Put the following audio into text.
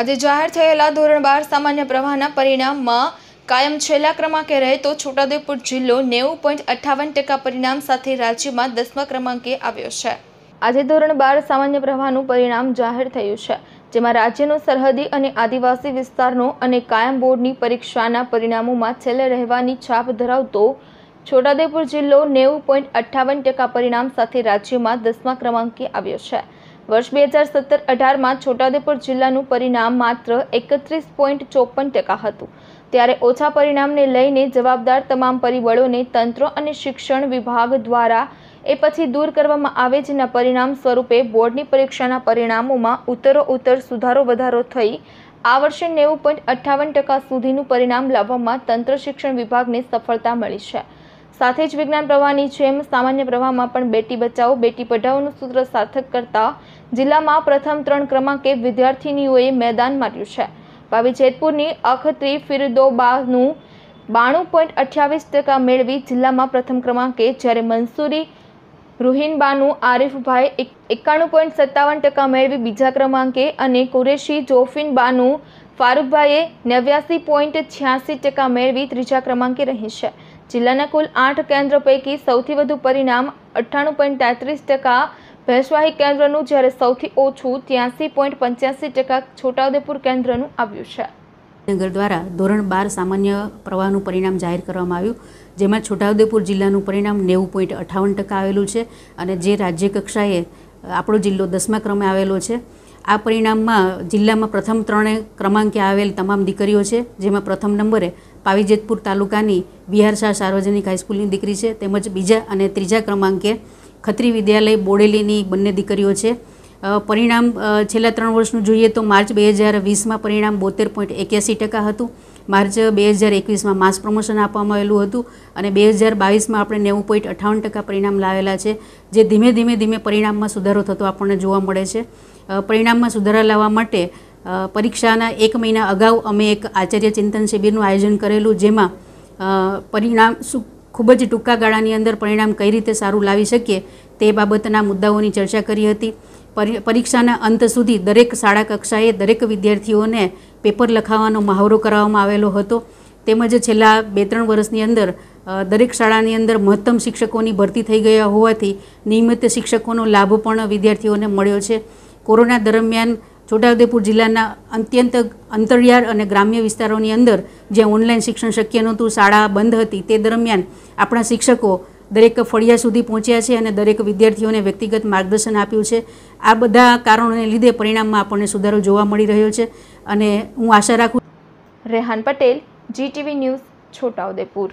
આજે જાહેર થયેલા ધોરણ બાર સામાન્ય પ્રવાહના પરિણામમાં કાયમ છેલ્લા ક્રમાંકે રહેતો છોટાઉદેપુર જિલ્લો નેવું પોઈન્ટ અઠ્ઠાવન ટકા પરિણામ સાથે રાજ્યમાં દસમા ક્રમાંકે આવ્યો છે આજે ધોરણ બાર સામાન્ય પ્રવાહનું પરિણામ જાહેર થયું છે જેમાં રાજ્યનો સરહદી અને આદિવાસી વિસ્તારનો અને કાયમ બોર્ડની પરીક્ષાના પરિણામોમાં છેલ્લે રહેવાની છાપ ધરાવતો છોટાઉદેપુર જિલ્લો નેવું પોઈન્ટ અઠ્ઠાવન ટકા પરિણામ સાથે રાજ્યમાં દસમા ક્રમાંકે આવ્યો છે વર્ષ બે હજાર સત્તર અઢારમાં છોટાઉદેપુર જિલ્લાનું પરિણામ માત્ર એકત્રીસ પોઈન્ટ ચોપન ટકા હતું ત્યારે ઓછા પરિણામને લઈને જવાબદાર તમામ પરિબળોને તંત્ર અને શિક્ષણ વિભાગ દ્વારા એ પછી દૂર કરવામાં આવે જેના પરિણામ સ્વરૂપે બોર્ડની પરીક્ષાના પરિણામોમાં ઉત્તરો ઉત્તર સુધારો વધારો થઈ આ વર્ષે નેવું પોઈન્ટ અઠ્ઠાવન ટકા સુધીનું પરિણામ લાવવામાં તંત્ર શિક્ષણ વિભાગને સફળતા મળી છે સાથે જ વિજ્ઞાન પ્રવાહની જેમ સામાન્ય પ્રવાહમાં પણ બેટી બચાવો બેટી પઢાઓનું સૂત્ર સાર્થક કરતા જિલ્લામાં પ્રથમ ત્રણ ક્રમાંકે વિદ્યાર્થીનીઓએ મેદાન માર્યું છે ભાવી જેતપુરની અખત્રી ફિરદોબાનું બાણું પોઈન્ટ અઠ્યાવીસ ટકા મેળવી જિલ્લામાં પ્રથમ ક્રમાંકે જ્યારે મંસૂરી રૂહિનબાનું આરિફભાઈ એકાણું પોઈન્ટ સત્તાવન ટકા મેળવી બીજા ક્રમાંકે અને કુરેશી જોફિનબાનું ફારૂકભાઈએ નેવ્યાસી પોઈન્ટ છ્યાસી ટકા મેળવી ત્રીજા ક્રમાંકે રહી છે જિલ્લાના કુલ આઠ કેન્દ્ર પૈકી સૌથી વધુ પરિણામ અઠ્ઠાણું પોઈન્ટ તેત્રીસ ટકા ભેંસવાહી કેન્દ્રનું જ્યારે સૌથી ઓછું ત્યાંસી પોઈન્ટ પંચ્યાસી ટકા છોટાઉદેપુર કેન્દ્રનું આવ્યું છે નગર દ્વારા ધોરણ બાર સામાન્ય પ્રવાહનું પરિણામ જાહેર કરવામાં આવ્યું જેમાં છોટાઉદેપુર જિલ્લાનું પરિણામ નેવું પોઈન્ટ અઠાવન ટકા આવેલું છે અને જે રાજ્ય કક્ષાએ આપણો જિલ્લો દસમા ક્રમે આવેલો છે આ પરિણામમાં જિલ્લામાં પ્રથમ ત્રણે ક્રમાંકે આવેલ તમામ દીકરીઓ છે જેમાં પ્રથમ નંબરે પાવીજેતપુર તાલુકાની બિહાર શાહ સાર્વજનિક હાઈસ્કૂલની દીકરી છે તેમજ બીજા અને ત્રીજા ક્રમાંકે ખત્રી વિદ્યાલય બોડેલીની બંને દીકરીઓ છે પરિણામ છેલ્લા ત્રણ વર્ષનું જોઈએ તો માર્ચ બે હજાર વીસમાં પરિણામ બોતેર પોઈન્ટ એક્યાસી ટકા હતું માર્ચ બે હજાર એકવીસમાં માસ પ્રમોશન આપવામાં આવેલું હતું અને બે હજાર બાવીસમાં આપણે નેવું પોઈન્ટ અઠાવન ટકા પરિણામ લાવેલા છે જે ધીમે ધીમે ધીમે પરિણામમાં સુધારો થતો આપણને જોવા મળે છે પરિણામમાં સુધારા લાવવા માટે પરીક્ષાના એક મહિના અગાઉ અમે એક આચાર્ય ચિંતન શિબિરનું આયોજન કરેલું જેમાં પરિણામ ખૂબ જ ટૂંકા ગાળાની અંદર પરિણામ કઈ રીતે સારું લાવી શકીએ તે બાબતના મુદ્દાઓની ચર્ચા કરી હતી પરીક્ષાના અંત સુધી દરેક શાળા કક્ષાએ દરેક વિદ્યાર્થીઓને પેપર લખાવાનો મહાવરો કરાવવામાં આવેલો હતો તેમજ છેલ્લા બે ત્રણ વર્ષની અંદર દરેક શાળાની અંદર મહત્તમ શિક્ષકોની ભરતી થઈ ગયા હોવાથી નિયમિત શિક્ષકોનો લાભ પણ વિદ્યાર્થીઓને મળ્યો છે કોરોના દરમિયાન છોટાઉદેપુર જિલ્લાના અત્યંત અંતરિયાળ અને ગ્રામ્ય વિસ્તારોની અંદર જ્યાં ઓનલાઈન શિક્ષણ શક્ય નહોતું શાળા બંધ હતી તે દરમિયાન આપણા શિક્ષકો દરેક ફળિયા સુધી પહોંચ્યા છે અને દરેક વિદ્યાર્થીઓને વ્યક્તિગત માર્ગદર્શન આપ્યું છે આ બધા કારણોને લીધે પરિણામમાં આપણને સુધારો જોવા મળી રહ્યો છે અને હું આશા રાખું રેહાન પટેલ જીટીવી ન્યૂઝ છોટાઉદેપુર